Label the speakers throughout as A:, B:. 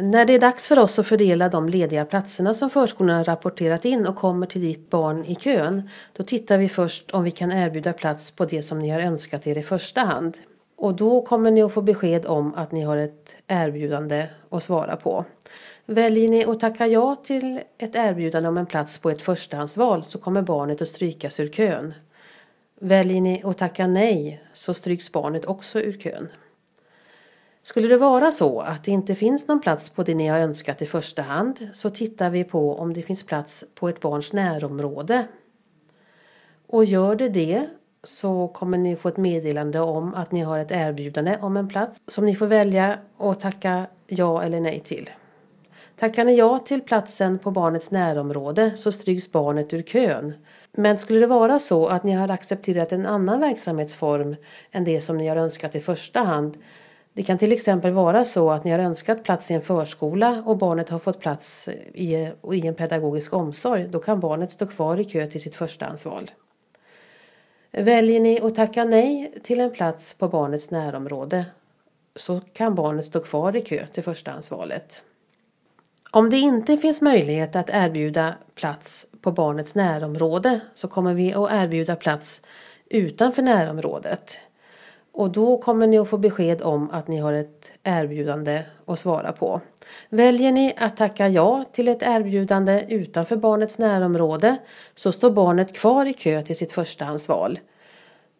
A: När det är dags för oss
B: att fördela de lediga platserna som förskolan rapporterat in och kommer till ditt barn i kön, då tittar vi först om vi kan erbjuda plats på det som ni har önskat er i första hand. Och då kommer ni att få besked om att ni har ett erbjudande att svara på. Väljer ni att tacka ja till ett erbjudande om en plats på ett förstahandsval så kommer barnet att strykas ur kön. Väljer ni att tacka nej så stryks barnet också ur kön. Skulle det vara så att det inte finns någon plats på det ni har önskat i första hand så tittar vi på om det finns plats på ett barns närområde. Och gör det det så kommer ni få ett meddelande om att ni har ett erbjudande om en plats som ni får välja och tacka ja eller nej till. Tackar ni ja till platsen på barnets närområde så stryks barnet ur kön. Men skulle det vara så att ni har accepterat en annan verksamhetsform än det som ni har önskat i första hand det kan till exempel vara så att ni har önskat plats i en förskola och barnet har fått plats i, en pedagogisk omsorg. Då kan barnet stå kvar i kö till sitt förstahandsval. Väljer ni att tacka nej till en plats på barnets närområde så kan barnet stå kvar i kö till förstahandsvalet. Om det inte finns möjlighet att erbjuda plats på barnets närområde så kommer vi att erbjuda plats utanför närområdet. Och då kommer ni att få besked om att ni har ett erbjudande att svara på. Väljer ni att tacka ja till ett erbjudande utanför barnets närområde så står barnet kvar i kö till sitt förstahandsval.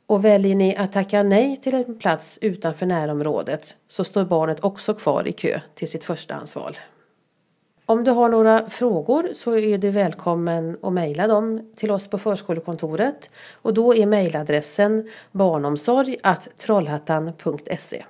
B: Och väljer ni att tacka nej till en plats utanför närområdet så står barnet också kvar i kö till sitt förstahandsval. Om du har några frågor så är du välkommen att mejla dem till oss på förskolekontoret och då är mejladressen barnomsorg@trollhattan.se.